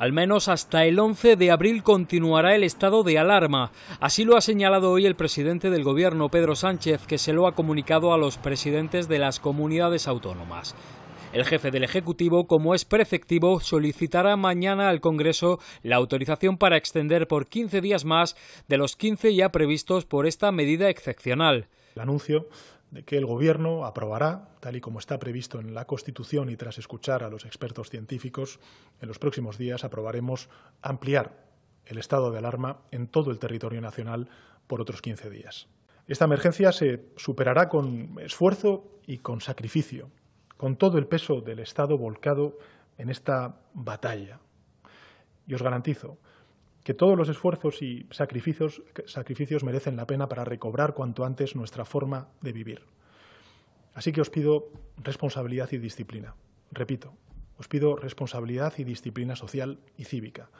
Al menos hasta el 11 de abril continuará el estado de alarma. Así lo ha señalado hoy el presidente del Gobierno, Pedro Sánchez, que se lo ha comunicado a los presidentes de las comunidades autónomas. El jefe del Ejecutivo, como es prefectivo, solicitará mañana al Congreso la autorización para extender por 15 días más de los 15 ya previstos por esta medida excepcional. El anuncio de que el Gobierno aprobará, tal y como está previsto en la Constitución y tras escuchar a los expertos científicos, en los próximos días aprobaremos ampliar el estado de alarma en todo el territorio nacional por otros 15 días. Esta emergencia se superará con esfuerzo y con sacrificio, con todo el peso del Estado volcado en esta batalla. Y os garantizo que todos los esfuerzos y sacrificios, merecen la pena para recobrar cuanto antes nuestra forma de vivir. Así que os pido responsabilidad y disciplina. Repito, os pido responsabilidad y disciplina social y cívica.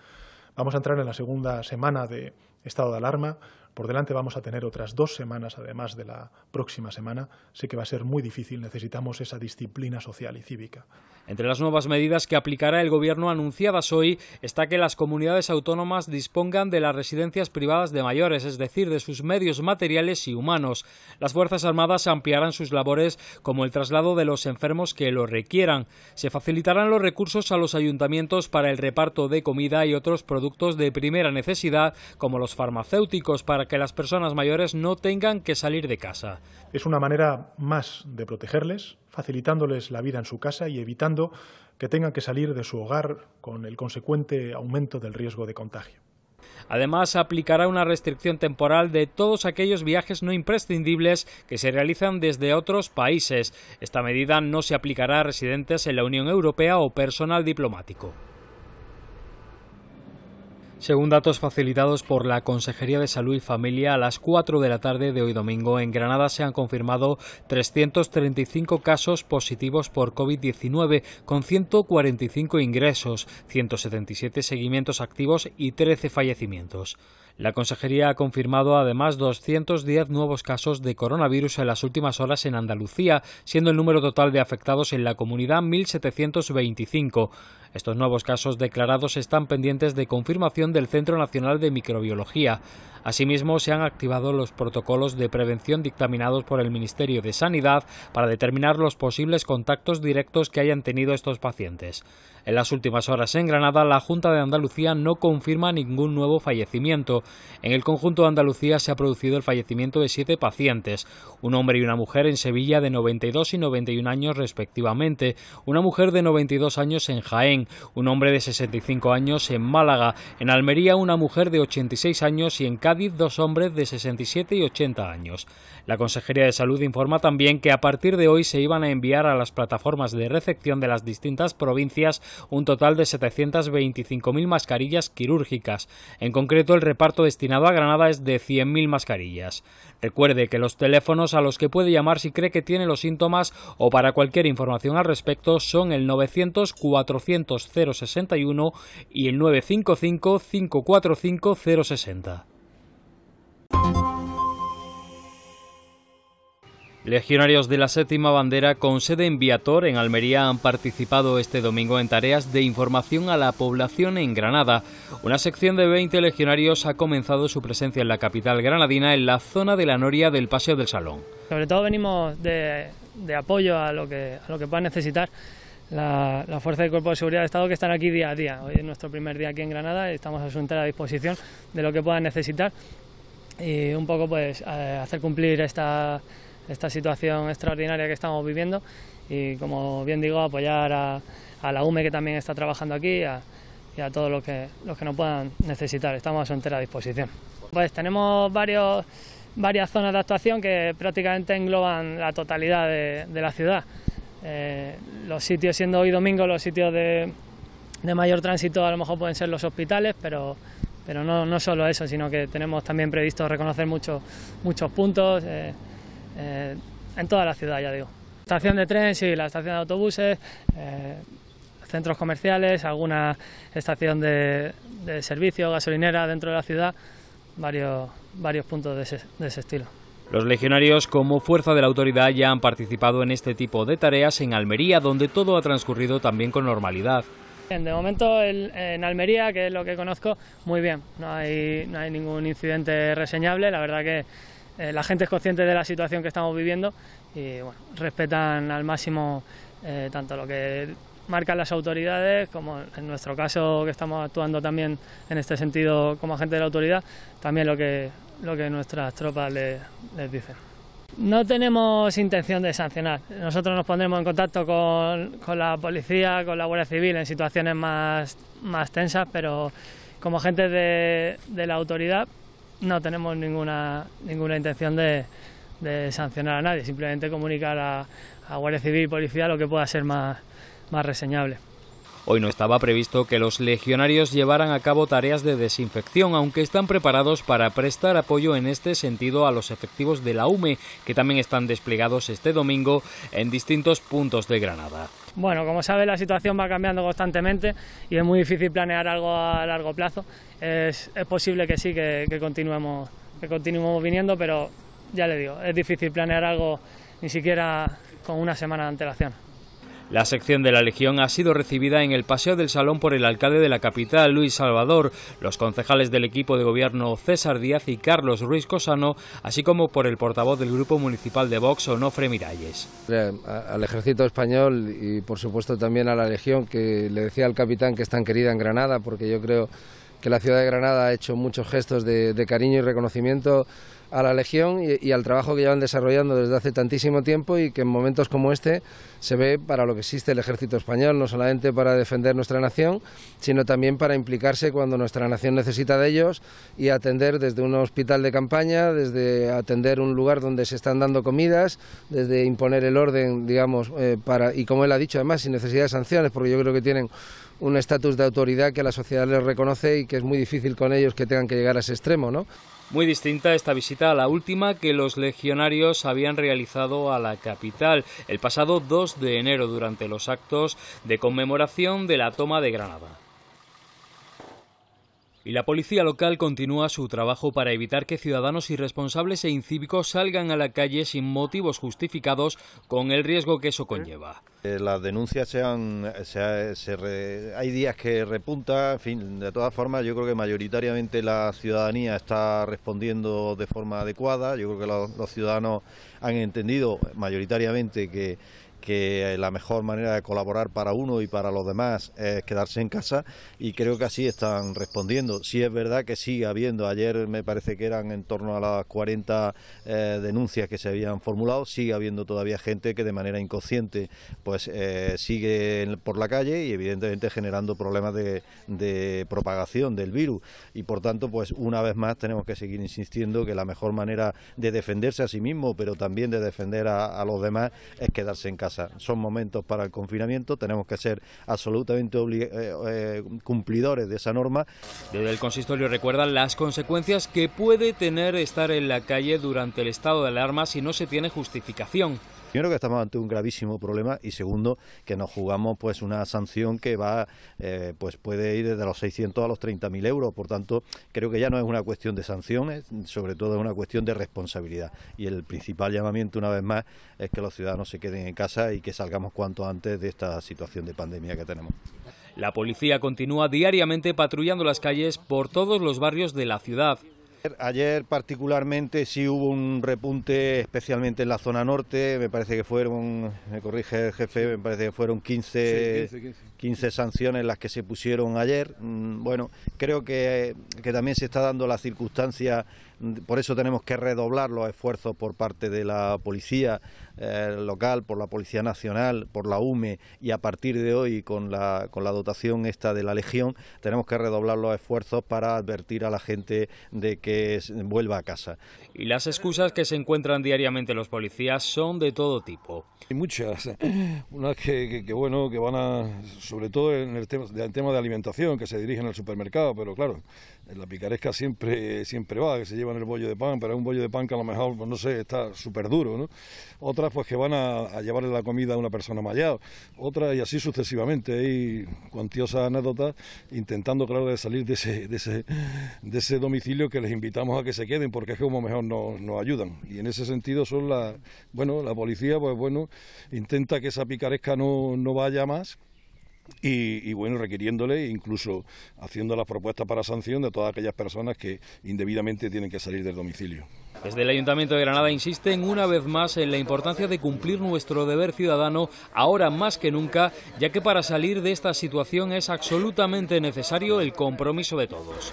Vamos a entrar en la segunda semana de estado de alarma. Por delante vamos a tener otras dos semanas, además de la próxima semana. Sé que va a ser muy difícil, necesitamos esa disciplina social y cívica. Entre las nuevas medidas que aplicará el Gobierno anunciadas hoy está que las comunidades autónomas dispongan de las residencias privadas de mayores, es decir, de sus medios materiales y humanos. Las Fuerzas Armadas ampliarán sus labores como el traslado de los enfermos que lo requieran. Se facilitarán los recursos a los ayuntamientos para el reparto de comida y otros productos de primera necesidad, como los farmacéuticos, para que las personas mayores no tengan que salir de casa. Es una manera más de protegerles, facilitándoles la vida en su casa y evitando que tengan que salir de su hogar con el consecuente aumento del riesgo de contagio. Además, aplicará una restricción temporal de todos aquellos viajes no imprescindibles que se realizan desde otros países. Esta medida no se aplicará a residentes en la Unión Europea o personal diplomático. Según datos facilitados por la Consejería de Salud y Familia, a las 4 de la tarde de hoy domingo en Granada se han confirmado 335 casos positivos por COVID-19, con 145 ingresos, 177 seguimientos activos y 13 fallecimientos. La Consejería ha confirmado además 210 nuevos casos de coronavirus en las últimas horas en Andalucía, siendo el número total de afectados en la comunidad 1.725. Estos nuevos casos declarados están pendientes de confirmación del Centro Nacional de Microbiología. Asimismo, se han activado los protocolos de prevención dictaminados por el Ministerio de Sanidad para determinar los posibles contactos directos que hayan tenido estos pacientes. En las últimas horas en Granada, la Junta de Andalucía no confirma ningún nuevo fallecimiento. En el conjunto de Andalucía se ha producido el fallecimiento de siete pacientes, un hombre y una mujer en Sevilla de 92 y 91 años respectivamente, una mujer de 92 años en Jaén, un hombre de 65 años en Málaga, en Almería una mujer de 86 años y en Cádiz dos hombres de 67 y 80 años. La Consejería de Salud informa también que a partir de hoy se iban a enviar a las plataformas de recepción de las distintas provincias un total de 725.000 mascarillas quirúrgicas. En concreto, el reparto destinado a Granada es de 100.000 mascarillas. Recuerde que los teléfonos a los que puede llamar si cree que tiene los síntomas o para cualquier información al respecto son el 900 400 061 y el 955 545 060. Legionarios de la Séptima Bandera con sede en Viator, en Almería, han participado este domingo en tareas de información a la población en Granada. Una sección de 20 legionarios ha comenzado su presencia en la capital granadina, en la zona de la Noria del Paseo del Salón. Sobre todo venimos de, apoyo a lo, que, a lo que puedan necesitar la, la, Fuerza del Cuerpo de Seguridad del Estado que están aquí día a día. Hoy es nuestro primer día aquí en Granada, ...y estamos a su entera disposición de lo que puedan necesitar y un poco pues eh, hacer cumplir esta, esta situación extraordinaria que estamos viviendo y como bien digo apoyar a, la UME que también está trabajando aquí y a todos los que, los que nos puedan necesitar. Estamos a su entera disposición. Pues tenemos varios, varias zonas de actuación que prácticamente engloban la totalidad de la ciudad. Eh, los sitios, siendo hoy domingo, los sitios de, mayor tránsito a lo mejor pueden ser los hospitales, pero, pero no, solo eso, sino que tenemos también previsto reconocer muchos muchos puntos eh, eh, en toda la ciudad, ya digo. Estación de tren, sí, la estación de autobuses, centros comerciales, alguna estación de, servicio, gasolinera dentro de la ciudad, varios, varios puntos de ese estilo. Los legionarios como fuerza de la autoridad ya han participado en este tipo de tareas en Almería, donde todo ha transcurrido también con normalidad. De momento en Almería, que es lo que conozco, muy bien. No hay, no hay ningún incidente reseñable. La verdad que eh, la gente es consciente de la situación que estamos viviendo y respetan al máximo eh, tanto lo que marcan las autoridades, como en nuestro caso que estamos actuando también en este sentido como agente de la autoridad, también lo que lo que nuestras tropas les, dicen. No tenemos intención de sancionar. Nosotros nos pondremos en contacto con, la policía, con la Guardia Civil en situaciones más, tensas, pero como gente de, la autoridad no tenemos ninguna, ninguna intención de, sancionar a nadie, simplemente comunicar a, a Guardia Civil y Policía lo que pueda ser más reseñable. Hoy no estaba previsto que los legionarios llevaran a cabo tareas de desinfección, aunque están preparados para prestar apoyo en este sentido a los efectivos de la UME, que también están desplegados este domingo en distintos puntos de Granada. Bueno, como sabe la situación va cambiando constantemente y es muy difícil planear algo a largo plazo. Es, posible que sí, que, continuemos, que continuemos viniendo, pero ya le digo, es difícil planear algo ni siquiera con una semana de antelación. La sección de la Legión ha sido recibida en el Paseo del Salón por el alcalde de la capital, Luis Salvador, los concejales del equipo de gobierno César Díaz y Carlos Ruiz Cosano, así como por el portavoz del Grupo Municipal de Vox, Onofre Miralles. Eh, al ejército español y por supuesto también a la Legión, que le decía al capitán que es tan querida en Granada, porque yo creo que la ciudad de Granada ha hecho muchos gestos de, de cariño y reconocimiento a la Legión y, al trabajo que llevan desarrollando desde hace tantísimo tiempo y que en momentos como este se ve para lo que existe el ejército español, no solamente para defender nuestra nación, sino también para implicarse cuando nuestra nación necesita de ellos y atender desde un hospital de campaña, desde atender un lugar donde se están dando comidas, desde imponer el orden, digamos, eh, para, y como él ha dicho además, sin necesidad de sanciones, porque yo creo que tienen un estatus de autoridad que la sociedad les reconoce y que es muy difícil con ellos que tengan que llegar a ese extremo, ¿no? Muy distinta esta visita a la última que los legionarios habían realizado a la capital el pasado 2 de enero durante los actos de conmemoración de la toma de Granada. Y la policía local continúa su trabajo para evitar que ciudadanos irresponsables e incívicos salgan a la calle sin motivos justificados con el riesgo que eso conlleva. Eh, las denuncias se han, se, hay días que repunta, en fin, de todas formas yo creo que mayoritariamente la ciudadanía está respondiendo de forma adecuada, yo creo que los ciudadanos han entendido mayoritariamente que que eh, la mejor manera de colaborar para uno y para los demás es quedarse en casa y creo que así están respondiendo. Si es verdad que sigue habiendo, ayer me parece que eran en torno a las 40 eh, denuncias que se habían formulado, sigue habiendo todavía gente que de manera inconsciente pues eh, sigue por la calle y evidentemente generando problemas de, propagación del virus y por tanto pues una vez más tenemos que seguir insistiendo que la mejor manera de defenderse a sí mismo pero también de defender a, a los demás es quedarse en casa. Son momentos para el confinamiento, tenemos que ser absolutamente eh, eh, cumplidores de esa norma. Desde el consistorio recuerdan las consecuencias que puede tener estar en la calle durante el estado de alarma si no se tiene justificación. Primero que estamos ante un gravísimo problema y segundo que nos jugamos pues una sanción que va eh, pues puede ir desde los 600 a los 30.000 euros. Por tanto, creo que ya no es una cuestión de sanciones, sobre todo es una cuestión de responsabilidad. Y el principal llamamiento una vez más es que los ciudadanos se queden en casa y que salgamos cuanto antes de esta situación de pandemia que tenemos. La policía continúa diariamente patrullando las calles por todos los barrios de la ciudad Ayer particularmente sí hubo un repunte, especialmente en la zona norte, me parece que fueron, me corrige el jefe, me parece que fueron 15, sanciones las que se pusieron ayer. Mm, bueno, creo que, que también se está dando la circunstancia por eso tenemos que redoblar los esfuerzos por parte de la policía eh, local, por la Policía Nacional, por la UME y a partir de hoy con la, con la dotación esta de la Legión tenemos que redoblar los esfuerzos para advertir a la gente de que vuelva a casa. Y las excusas que se encuentran diariamente los policías son de todo tipo. Hay muchas, unas que, bueno, que van sobre todo en el tema de alimentación, que se dirigen al supermercado, pero claro, la picaresca siempre, siempre va, que se llevan el bollo de pan, pero es un bollo de pan que a lo mejor, pues, no sé, está súper duro, ¿no? Otras, pues que van a, llevarle la comida a una persona mayor, otras y así sucesivamente. Hay cuantiosas anécdotas intentando, claro, de salir de ese, de ese, de ese domicilio que les invitamos a que se queden, porque es como mejor nos, ayudan. Y en ese sentido son la, bueno, la policía, pues bueno, intenta que esa picaresca no, no vaya más, y, bueno, requiriéndole, incluso haciendo las propuestas para sanción de todas aquellas personas que indebidamente tienen que salir del domicilio. Desde el Ayuntamiento de Granada insisten una vez más en la importancia de cumplir nuestro deber ciudadano ahora más que nunca, ya que para salir de esta situación es absolutamente necesario el compromiso de todos.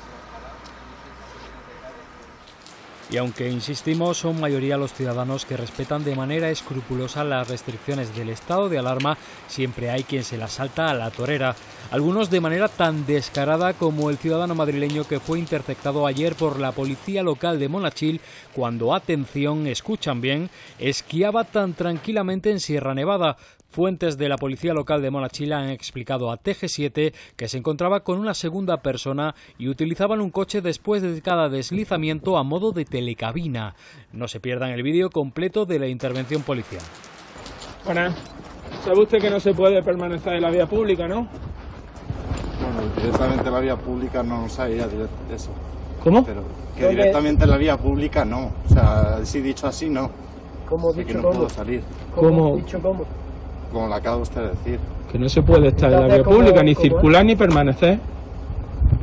Y aunque, insistimos, son mayoría los ciudadanos que respetan de manera escrupulosa las restricciones del estado de alarma, siempre hay quien se las salta a la torera. Algunos de manera tan descarada como el ciudadano madrileño que fue interceptado ayer por la policía local de Monachil cuando, atención, escuchan bien, esquiaba tan tranquilamente en Sierra Nevada, Fuentes de la policía local de Monachila han explicado a TG7 que se encontraba con una segunda persona y utilizaban un coche después de cada deslizamiento a modo de telecabina. No se pierdan el vídeo completo de la intervención policial. Bueno, Sabe usted que no se puede permanecer en la vía pública, ¿no? Bueno, directamente en la vía pública no nos ha eso. ¿Cómo? Pero que directamente en la vía pública no. O sea, si dicho así, no. ¿Cómo dicho que no cómo? salir. ¿Cómo? ¿Cómo? ¿Dicho cómo? como lo acaba usted de decir. Que no se puede estar en la vía pública, ni circular ni permanecer.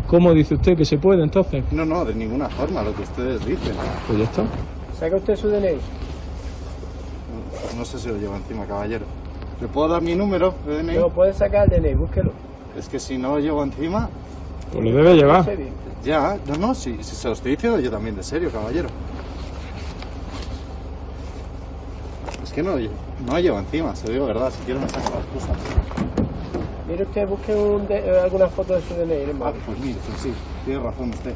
¿Cómo dice usted que se puede entonces? No, no, de ninguna forma, lo que ustedes dicen. Pues ya está. ¿Saca usted su DNI? No, sé si lo llevo encima, caballero. ¿Le puedo dar mi número puede sacar el DNI, búsquelo. Es que si no lo llevo encima... Pues lo debe llevar. Ya, no, no, si, si se lo estoy diciendo yo también de serio, caballero. es que no, no llevo encima, se lo digo verdad, si quiero me saco las cosas. Mire usted, busque un de, eh, alguna foto de su DNI, hermano. ¿eh? Ah, pues mire, pues sí, tiene razón usted.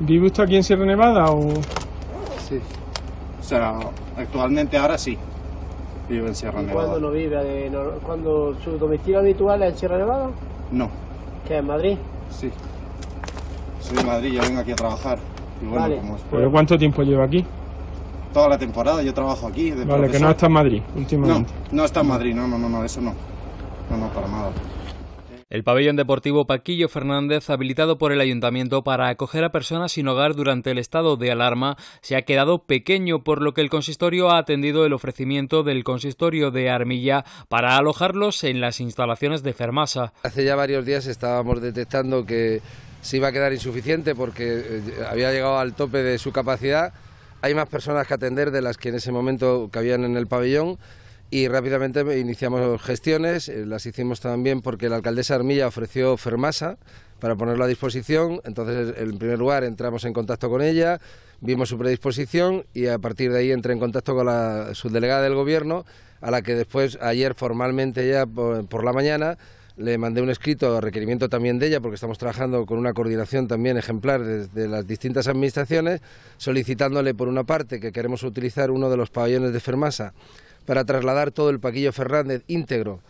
¿Vive usted aquí en Sierra Nevada o...? Sí. O sea, actualmente ahora sí. Vive en Sierra Nevada. ¿Cuándo no vive? ¿Cuándo su domicilio habitual es en Sierra Nevada? No. ¿Qué, en Madrid? Sí. Soy de Madrid, yo vengo aquí a trabajar. Y bueno, como ¿Pero cuánto tiempo lleva aquí? toda la temporada, yo trabajo aquí. vale, que no está en Madrid últimamente. No, no está en Madrid, no, no, no, no eso no. No, no, para nada. El pabellón deportivo Paquillo Fernández, habilitado por el ayuntamiento para acoger a personas sin hogar durante el estado de alarma, se ha quedado pequeño, por lo que el consistorio ha atendido el ofrecimiento del consistorio de Armilla para alojarlos en las instalaciones de Fermasa. Hace ya varios días estábamos detectando que se iba a quedar insuficiente porque eh, había llegado al tope de su capacidad hay más personas que atender de las que en ese momento cabían en el pabellón y rápidamente iniciamos gestiones, eh, las hicimos también porque la alcaldesa Armilla ofreció Fermasa para ponerla a disposición, entonces en primer lugar entramos en contacto con ella, vimos su predisposición y a partir de ahí entré en contacto con la subdelegada del gobierno, a la que después ayer formalmente ya por la mañana le mandé un escrito a requerimiento también de ella, porque estamos trabajando con una coordinación también ejemplar desde las distintas administraciones, solicitándole por una parte que queremos utilizar uno de los pabellones de Fermasa para trasladar todo el Paquillo Fernández íntegro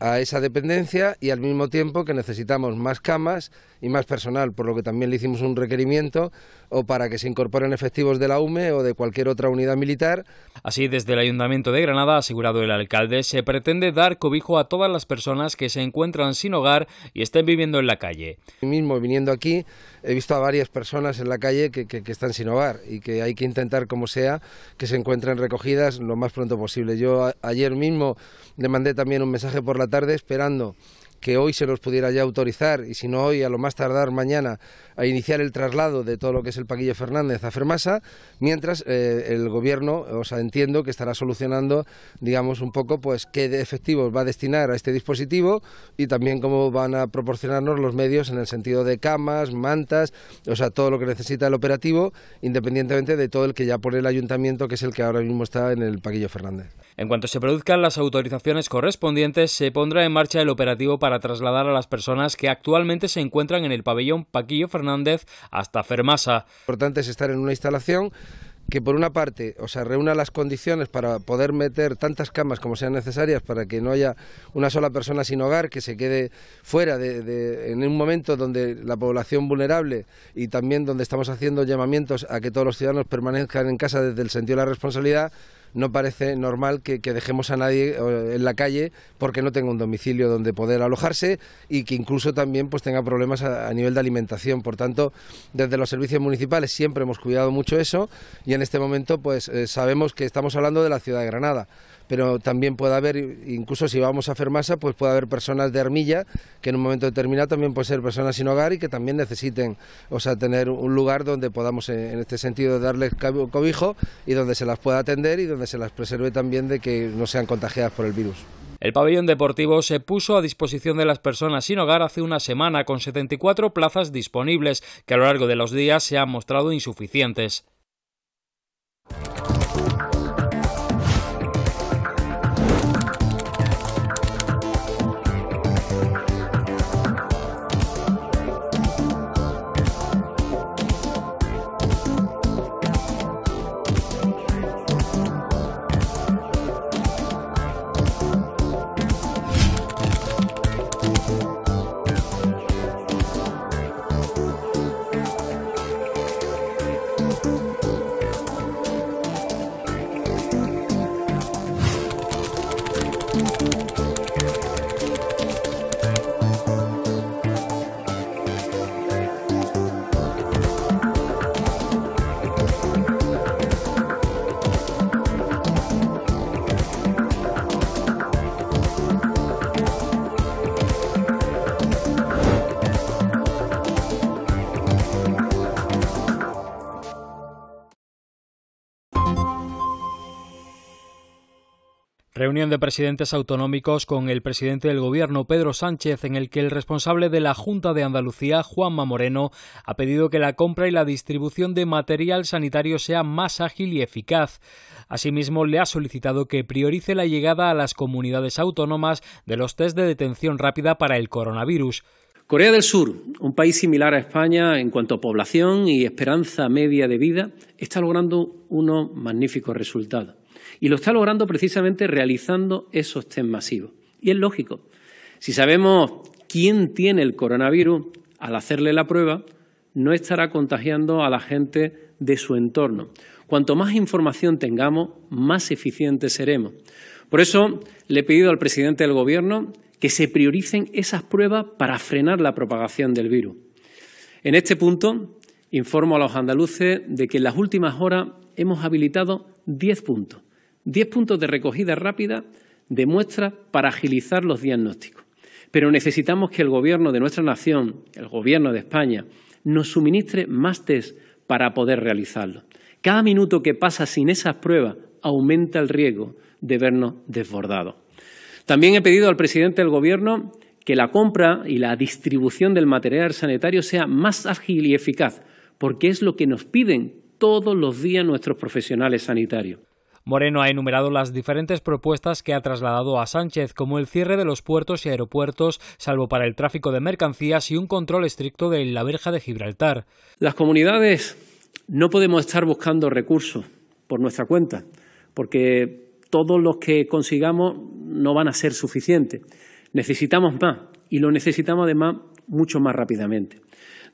a esa dependencia y al mismo tiempo que necesitamos más camas y más personal, por lo que también le hicimos un requerimiento o para que se incorporen efectivos de la UME o de cualquier otra unidad militar. Así, desde el Ayuntamiento de Granada, asegurado el alcalde, se pretende dar cobijo a todas las personas que se encuentran sin hogar y estén viviendo en la calle. mismo viniendo aquí he visto a varias personas en la calle que, que, están sin hogar y que hay que intentar como sea que se encuentren recogidas lo más pronto posible. Yo ayer mismo le mandé también un mensaje por la tarde esperando que hoy se los pudiera ya autorizar y si no hoy, a lo más tardar mañana, a iniciar el traslado de todo lo que es el Paquillo Fernández a Fermasa, mientras eh, el gobierno, o sea, entiendo que estará solucionando, digamos, un poco pues qué de efectivos va a destinar a este dispositivo y también cómo van a proporcionarnos los medios en el sentido de camas, mantas, o sea, todo lo que necesita el operativo, independientemente de todo el que ya pone el ayuntamiento, que es el que ahora mismo está en el Paquillo Fernández. En cuanto se produzcan las autorizaciones correspondientes, se pondrá en marcha el operativo para trasladar a las personas que actualmente se encuentran en el pabellón Paquillo Fernández hasta Fermasa. Lo importante es estar en una instalación que por una parte, o reúna las condiciones para poder meter tantas camas como sean necesarias para que no haya una sola persona sin hogar que se quede fuera de, en un momento donde la población vulnerable y también donde estamos haciendo llamamientos a que todos los ciudadanos permanezcan en casa desde el sentido de la responsabilidad, no parece normal que, dejemos a nadie eh, en la calle porque no tenga un domicilio donde poder alojarse y que incluso también pues tenga problemas a, nivel de alimentación. Por tanto, desde los servicios municipales siempre hemos cuidado mucho eso y en este momento pues eh, sabemos que estamos hablando de la ciudad de Granada pero también puede haber, incluso si vamos a Fermasa, pues puede haber personas de Armilla, que en un momento determinado también pueden ser personas sin hogar y que también necesiten, o sea, tener un lugar donde podamos eh, en este sentido darles cobijo y donde se las pueda atender y donde se las preserve también de que no sean contagiadas por el virus. El pabellón deportivo se puso a disposición de las personas sin hogar hace una semana con 74 plazas disponibles que a lo largo de los días se han mostrado insuficientes. de presidentes autonómicos con el presidente del gobierno, Pedro Sánchez, en el que el responsable de la Junta de Andalucía, Juanma Moreno, ha pedido que la compra y la distribución de material sanitario sea más ágil y eficaz. Asimismo, le ha solicitado que priorice la llegada a las comunidades autónomas de los test de detención rápida para el coronavirus. Corea del Sur, un país similar a España en cuanto a población y esperanza media de vida, está logrando unos magníficos resultados. Y lo está logrando precisamente realizando esos test masivos. Y es lógico. Si sabemos quién tiene el coronavirus, al hacerle la prueba, no estará contagiando a la gente de su entorno. Cuanto más información tengamos, más eficientes seremos. Por eso le he pedido al presidente del Gobierno que se prioricen esas pruebas para frenar la propagación del virus. En este punto, informo a los andaluces de que en las últimas horas hemos habilitado 10 puntos, 10 puntos de recogida rápida de muestras para agilizar los diagnósticos. Pero necesitamos que el Gobierno de nuestra nación, el Gobierno de España, nos suministre más test para poder realizarlo. Cada minuto que pasa sin esas pruebas aumenta el riesgo de vernos desbordados. También he pedido al presidente del Gobierno que la compra y la distribución del material sanitario sea más ágil y eficaz, porque es lo que nos piden todos los días nuestros profesionales sanitarios. Moreno ha enumerado las diferentes propuestas que ha trasladado a Sánchez, como el cierre de los puertos y aeropuertos, salvo para el tráfico de mercancías y un control estricto de la verja de Gibraltar. Las comunidades no podemos estar buscando recursos por nuestra cuenta, porque todos los que consigamos no van a ser suficientes. Necesitamos más y lo necesitamos además mucho más rápidamente.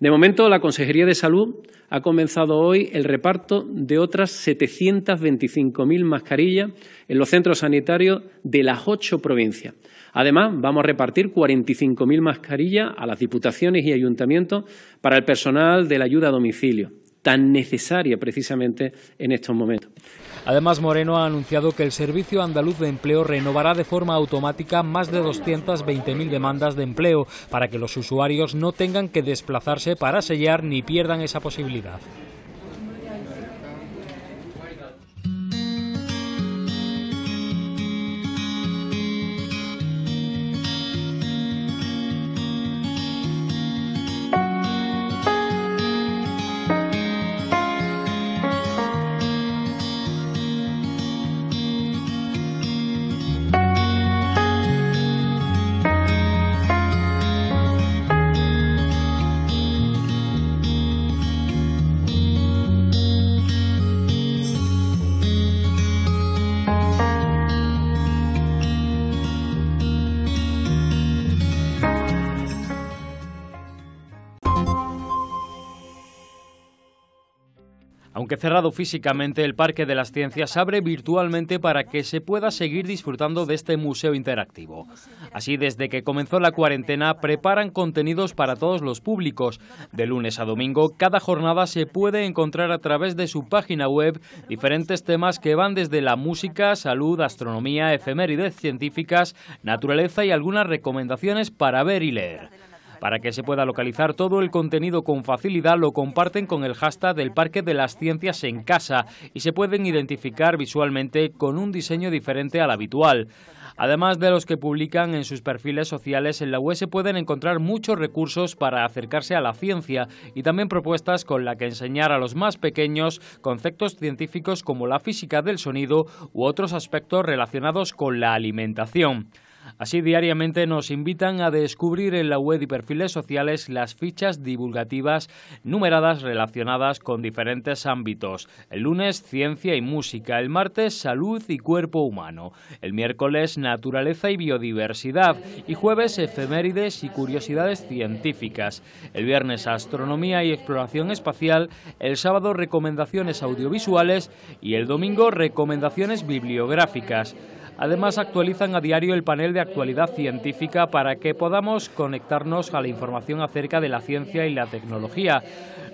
De momento, la Consejería de Salud ha comenzado hoy el reparto de otras 725.000 mascarillas en los centros sanitarios de las ocho provincias. Además, vamos a repartir 45.000 mascarillas a las diputaciones y ayuntamientos para el personal de la ayuda a domicilio tan necesaria precisamente en estos momentos. Además, Moreno ha anunciado que el Servicio Andaluz de Empleo renovará de forma automática más de 220.000 demandas de empleo para que los usuarios no tengan que desplazarse para sellar ni pierdan esa posibilidad. cerrado físicamente, el Parque de las Ciencias abre virtualmente para que se pueda seguir disfrutando de este museo interactivo. Así, desde que comenzó la cuarentena, preparan contenidos para todos los públicos. De lunes a domingo, cada jornada se puede encontrar a través de su página web diferentes temas que van desde la música, salud, astronomía, efemérides científicas, naturaleza y algunas recomendaciones para ver y leer. Para que se pueda localizar todo el contenido con facilidad, lo comparten con el hashtag del Parque de las Ciencias en Casa y se pueden identificar visualmente con un diseño diferente al habitual. Además de los que publican en sus perfiles sociales, en la web se pueden encontrar muchos recursos para acercarse a la ciencia y también propuestas con las que enseñar a los más pequeños conceptos científicos como la física del sonido u otros aspectos relacionados con la alimentación. Así diariamente nos invitan a descubrir en la web y perfiles sociales las fichas divulgativas numeradas relacionadas con diferentes ámbitos. El lunes, ciencia y música. El martes, salud y cuerpo humano. El miércoles, naturaleza y biodiversidad. Y jueves, efemérides y curiosidades científicas. El viernes, astronomía y exploración espacial. El sábado, recomendaciones audiovisuales. Y el domingo, recomendaciones bibliográficas. Además, actualizan a diario el panel de actualidad científica para que podamos conectarnos a la información acerca de la ciencia y la tecnología.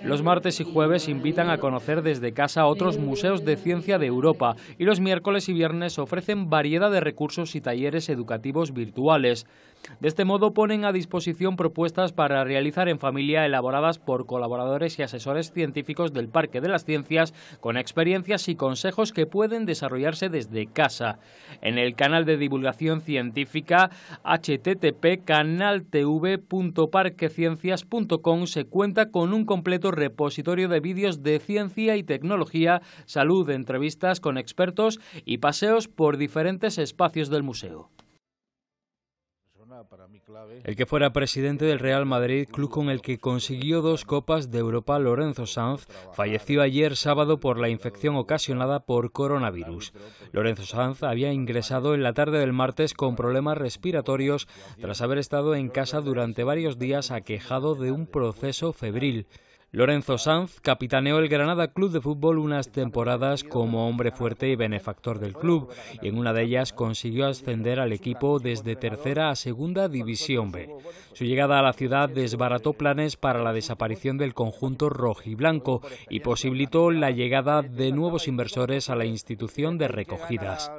Los martes y jueves invitan a conocer desde casa otros museos de ciencia de Europa y los miércoles y viernes ofrecen variedad de recursos y talleres educativos virtuales. De este modo ponen a disposición propuestas para realizar en familia elaboradas por colaboradores y asesores científicos del Parque de las Ciencias con experiencias y consejos que pueden desarrollarse desde casa. En el canal de divulgación científica http canaltv.parqueciencias.com se cuenta con un completo repositorio de vídeos de ciencia y tecnología, salud, entrevistas con expertos y paseos por diferentes espacios del museo. El que fuera presidente del Real Madrid, club con el que consiguió dos copas de Europa, Lorenzo Sanz, falleció ayer sábado por la infección ocasionada por coronavirus. Lorenzo Sanz había ingresado en la tarde del martes con problemas respiratorios tras haber estado en casa durante varios días aquejado de un proceso febril. Lorenzo Sanz capitaneó el Granada Club de Fútbol unas temporadas como hombre fuerte y benefactor del club, y en una de ellas consiguió ascender al equipo desde tercera a segunda división B. Su llegada a la ciudad desbarató planes para la desaparición del conjunto rojiblanco y posibilitó la llegada de nuevos inversores a la institución de recogidas.